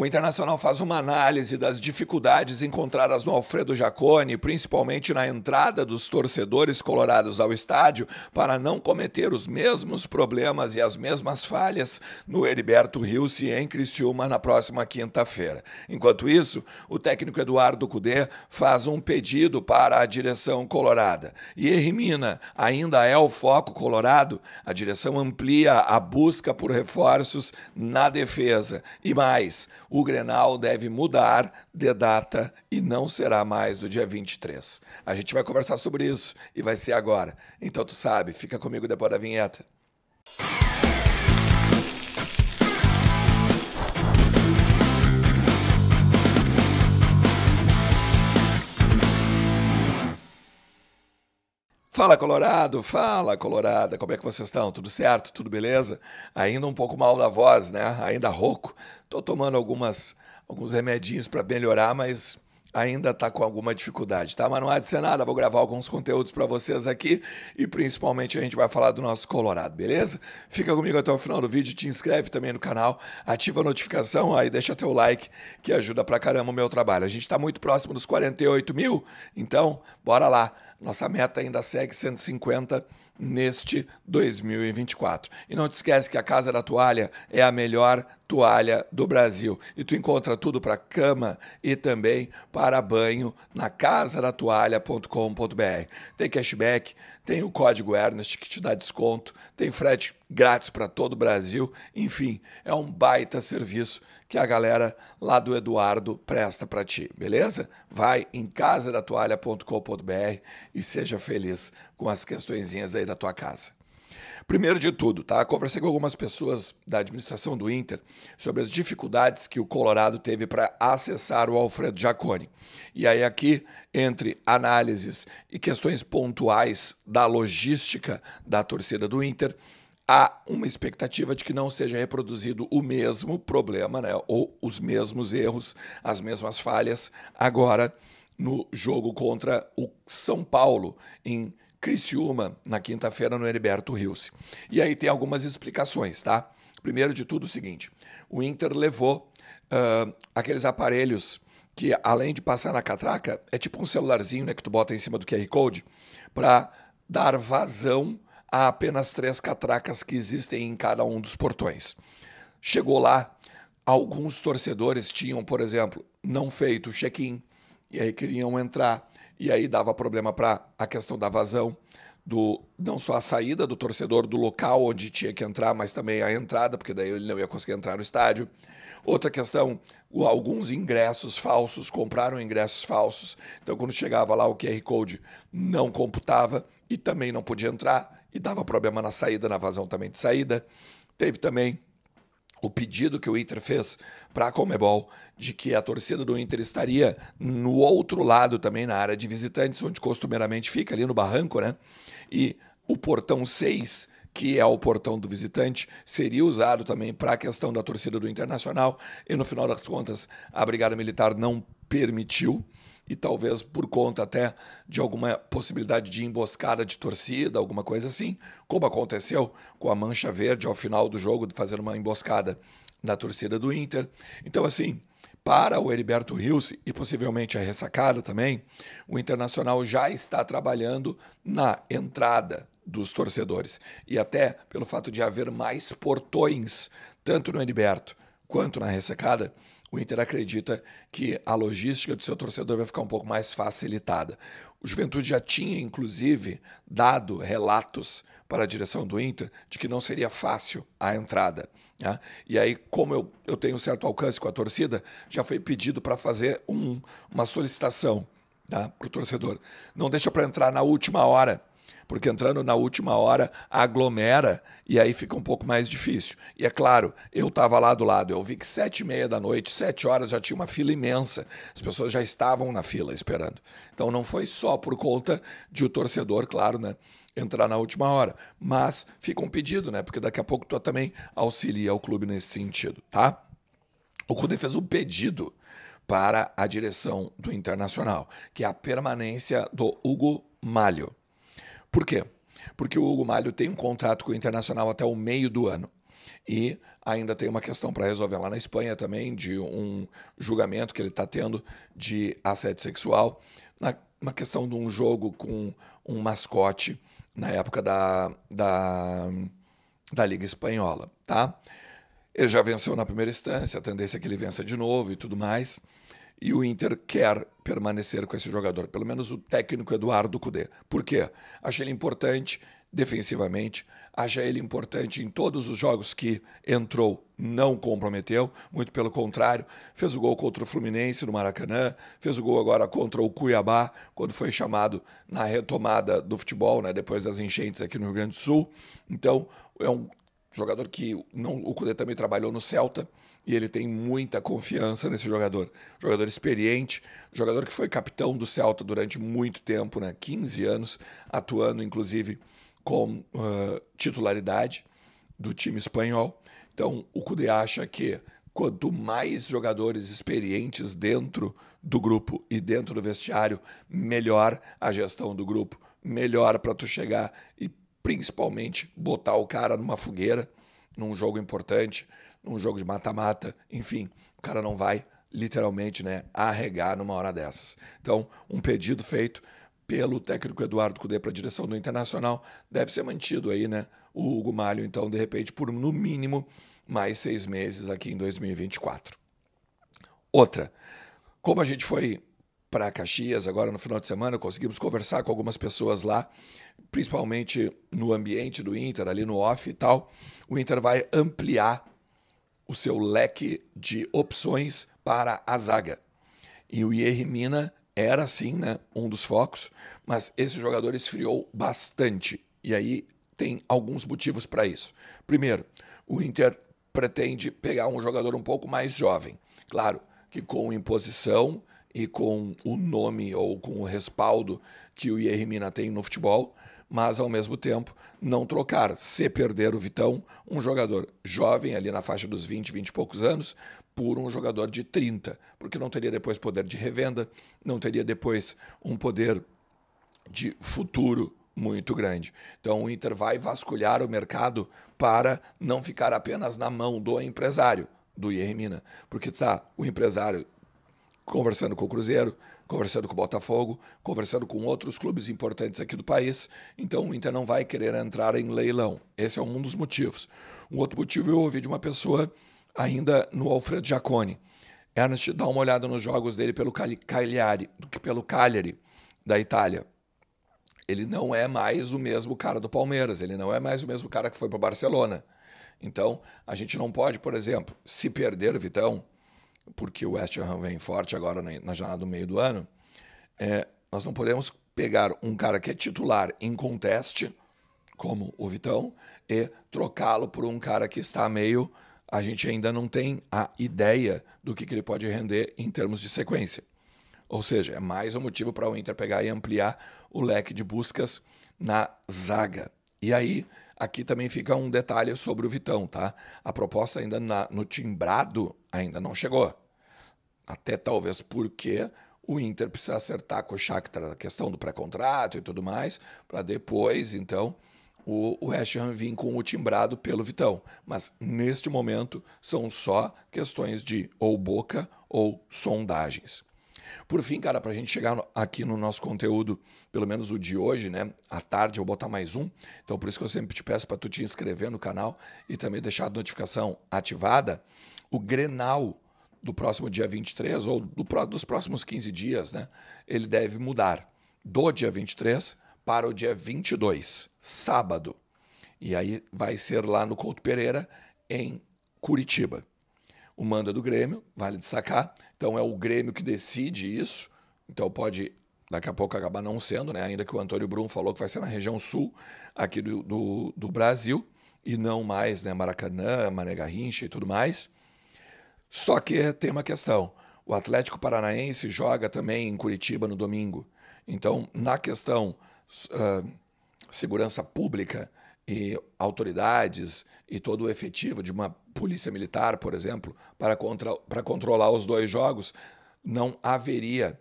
O Internacional faz uma análise das dificuldades encontradas no Alfredo Jaconi, principalmente na entrada dos torcedores colorados ao estádio, para não cometer os mesmos problemas e as mesmas falhas no Heriberto Rios e em Criciúma na próxima quinta-feira. Enquanto isso, o técnico Eduardo Cudê faz um pedido para a direção colorada. E Ermina ainda é o foco colorado. A direção amplia a busca por reforços na defesa. E mais, o Grenal deve mudar de data e não será mais do dia 23. A gente vai conversar sobre isso e vai ser agora. Então tu sabe, fica comigo depois da vinheta. Fala Colorado, fala Colorada, como é que vocês estão? Tudo certo? Tudo beleza? Ainda um pouco mal da voz, né? Ainda rouco. Tô tomando algumas alguns remedinhos para melhorar, mas ainda tá com alguma dificuldade, tá? Mas não há de ser nada, vou gravar alguns conteúdos para vocês aqui e principalmente a gente vai falar do nosso Colorado, beleza? Fica comigo até o final do vídeo, te inscreve também no canal, ativa a notificação, aí deixa teu like que ajuda pra caramba o meu trabalho. A gente tá muito próximo dos 48 mil, então bora lá nossa meta ainda segue 150 neste 2024. E não te esquece que a Casa da Toalha é a melhor toalha do Brasil. E tu encontra tudo para cama e também para banho na casadatoalha.com.br. Tem cashback, tem o código Ernest que te dá desconto, tem frete grátis para todo o Brasil. Enfim, é um baita serviço que a galera lá do Eduardo presta para ti, beleza? Vai em casadatoalha.com.br e seja feliz com as questõezinhas aí da tua casa. Primeiro de tudo, tá? Conversei com algumas pessoas da administração do Inter sobre as dificuldades que o Colorado teve para acessar o Alfredo Jaconi. E aí aqui entre análises e questões pontuais da logística da torcida do Inter, há uma expectativa de que não seja reproduzido o mesmo problema, né? Ou os mesmos erros, as mesmas falhas agora no jogo contra o São Paulo em Criciúma na quinta-feira no Heriberto Rios. E aí tem algumas explicações, tá? Primeiro de tudo, o seguinte: o Inter levou uh, aqueles aparelhos que, além de passar na catraca, é tipo um celularzinho né, que tu bota em cima do QR Code para dar vazão a apenas três catracas que existem em cada um dos portões. Chegou lá, alguns torcedores tinham, por exemplo, não feito o check-in e aí queriam entrar e aí dava problema para a questão da vazão, do não só a saída do torcedor do local onde tinha que entrar, mas também a entrada, porque daí ele não ia conseguir entrar no estádio. Outra questão, alguns ingressos falsos, compraram ingressos falsos. Então, quando chegava lá, o QR Code não computava e também não podia entrar, e dava problema na saída, na vazão também de saída. Teve também o pedido que o Inter fez para a Comebol de que a torcida do Inter estaria no outro lado também, na área de visitantes, onde costumeiramente fica, ali no barranco, né? E o portão 6, que é o portão do visitante, seria usado também para a questão da torcida do Internacional. E no final das contas, a Brigada Militar não permitiu e talvez por conta até de alguma possibilidade de emboscada de torcida, alguma coisa assim, como aconteceu com a Mancha Verde ao final do jogo, fazendo uma emboscada na torcida do Inter. Então, assim, para o Heriberto Rios e possivelmente a ressacada também, o Internacional já está trabalhando na entrada dos torcedores. E até pelo fato de haver mais portões, tanto no Heriberto quanto na ressacada, o Inter acredita que a logística do seu torcedor vai ficar um pouco mais facilitada. O Juventude já tinha, inclusive, dado relatos para a direção do Inter de que não seria fácil a entrada. Né? E aí, como eu, eu tenho um certo alcance com a torcida, já foi pedido para fazer um, uma solicitação né, para o torcedor. Não deixa para entrar na última hora porque entrando na última hora aglomera e aí fica um pouco mais difícil. E é claro, eu estava lá do lado, eu vi que sete e meia da noite, sete horas já tinha uma fila imensa, as pessoas já estavam na fila esperando. Então não foi só por conta de o torcedor, claro, né? entrar na última hora. Mas fica um pedido, né? Porque daqui a pouco tu também auxilia o clube nesse sentido, tá? O Cudê fez um pedido para a direção do Internacional, que é a permanência do Hugo Malho. Por quê? Porque o Hugo Malho tem um contrato com o Internacional até o meio do ano. E ainda tem uma questão para resolver lá na Espanha também, de um julgamento que ele está tendo de assédio sexual, na, uma questão de um jogo com um mascote na época da, da, da Liga Espanhola. tá? Ele já venceu na primeira instância, a tendência é que ele vença de novo e tudo mais. E o Inter quer permanecer com esse jogador, pelo menos o técnico Eduardo Cudê. Por quê? Acha ele importante defensivamente, acha ele importante em todos os jogos que entrou, não comprometeu, muito pelo contrário, fez o gol contra o Fluminense no Maracanã, fez o gol agora contra o Cuiabá, quando foi chamado na retomada do futebol, né, depois das enchentes aqui no Rio Grande do Sul. Então, é um jogador que não, o Cudê também trabalhou no Celta, e ele tem muita confiança nesse jogador. Jogador experiente, jogador que foi capitão do Celta durante muito tempo, né? 15 anos, atuando inclusive com uh, titularidade do time espanhol. Então, o Cudê acha que quanto mais jogadores experientes dentro do grupo e dentro do vestiário, melhor a gestão do grupo, melhor para tu chegar e principalmente botar o cara numa fogueira num jogo importante, num jogo de mata-mata, enfim, o cara não vai literalmente né, arregar numa hora dessas. Então, um pedido feito pelo técnico Eduardo Cudê para a direção do Internacional deve ser mantido aí, né? O Hugo Malho, então, de repente, por no mínimo mais seis meses aqui em 2024. Outra, como a gente foi para Caxias agora no final de semana, conseguimos conversar com algumas pessoas lá, principalmente no ambiente do Inter, ali no off e tal. O Inter vai ampliar o seu leque de opções para a zaga. E o Ierri Mina era sim, né, um dos focos, mas esse jogador esfriou bastante. E aí tem alguns motivos para isso. Primeiro, o Inter pretende pegar um jogador um pouco mais jovem. Claro que com imposição e com o nome ou com o respaldo que o Iermina tem no futebol, mas ao mesmo tempo não trocar. Se perder o Vitão, um jogador jovem, ali na faixa dos 20, 20 e poucos anos, por um jogador de 30, porque não teria depois poder de revenda, não teria depois um poder de futuro muito grande. Então o Inter vai vasculhar o mercado para não ficar apenas na mão do empresário do Iermina, porque tá, o empresário conversando com o Cruzeiro, conversando com o Botafogo, conversando com outros clubes importantes aqui do país. Então o Inter não vai querer entrar em leilão. Esse é um dos motivos. Um outro motivo eu ouvi de uma pessoa ainda no Alfredo Jaconi. Ernest dá uma olhada nos jogos dele pelo Cagliari, pelo Cagliari da Itália. Ele não é mais o mesmo cara do Palmeiras, ele não é mais o mesmo cara que foi para Barcelona. Então, a gente não pode, por exemplo, se perder Vitão, porque o West Ham vem forte agora na janela do meio do ano, é, nós não podemos pegar um cara que é titular em conteste, como o Vitão, e trocá-lo por um cara que está meio. A gente ainda não tem a ideia do que, que ele pode render em termos de sequência. Ou seja, é mais um motivo para o Inter pegar e ampliar o leque de buscas na zaga. E aí Aqui também fica um detalhe sobre o Vitão, tá? A proposta ainda na, no timbrado ainda não chegou. Até talvez porque o Inter precisa acertar com o Shakhtar a questão do pré-contrato e tudo mais, para depois, então, o, o West Ham vir com o timbrado pelo Vitão. Mas, neste momento, são só questões de ou boca ou sondagens. Por fim, cara, para a gente chegar aqui no nosso conteúdo, pelo menos o de hoje, né? À tarde eu vou botar mais um. Então, por isso que eu sempre te peço para tu te inscrever no canal e também deixar a notificação ativada. O Grenal do próximo dia 23 ou do, dos próximos 15 dias, né? Ele deve mudar do dia 23 para o dia 22, sábado. E aí vai ser lá no Couto Pereira, em Curitiba o manda é do Grêmio, vale destacar. Então é o Grêmio que decide isso. Então pode daqui a pouco acabar não sendo, né? Ainda que o Antônio Brum falou que vai ser na região sul aqui do, do, do Brasil e não mais, né? Maracanã, Mané Garrincha e tudo mais. Só que tem uma questão. O Atlético Paranaense joga também em Curitiba no domingo. Então, na questão uh, segurança pública, e autoridades e todo o efetivo de uma polícia militar, por exemplo, para, contra, para controlar os dois jogos, não haveria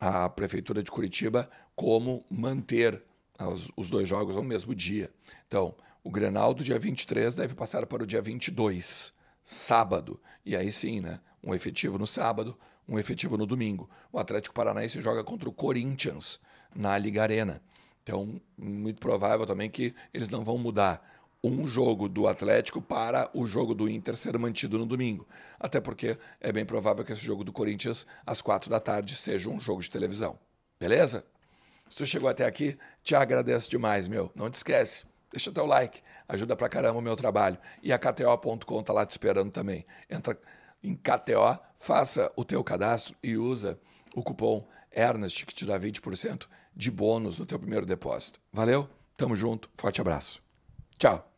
a Prefeitura de Curitiba como manter os, os dois jogos ao mesmo dia. Então, o Grenal do dia 23 deve passar para o dia 22, sábado. E aí sim, né? Um efetivo no sábado, um efetivo no domingo. O Atlético Paranaense joga contra o Corinthians na Liga Arena. Então, muito provável também que eles não vão mudar um jogo do Atlético para o jogo do Inter ser mantido no domingo. Até porque é bem provável que esse jogo do Corinthians, às quatro da tarde, seja um jogo de televisão. Beleza? Se tu chegou até aqui, te agradeço demais, meu. Não te esquece. Deixa teu like. Ajuda pra caramba o meu trabalho. E a KTO.com tá lá te esperando também. Entra em KTO, faça o teu cadastro e usa o cupom Ernest, que te dá 20% de bônus no teu primeiro depósito. Valeu? Tamo junto. Forte abraço. Tchau.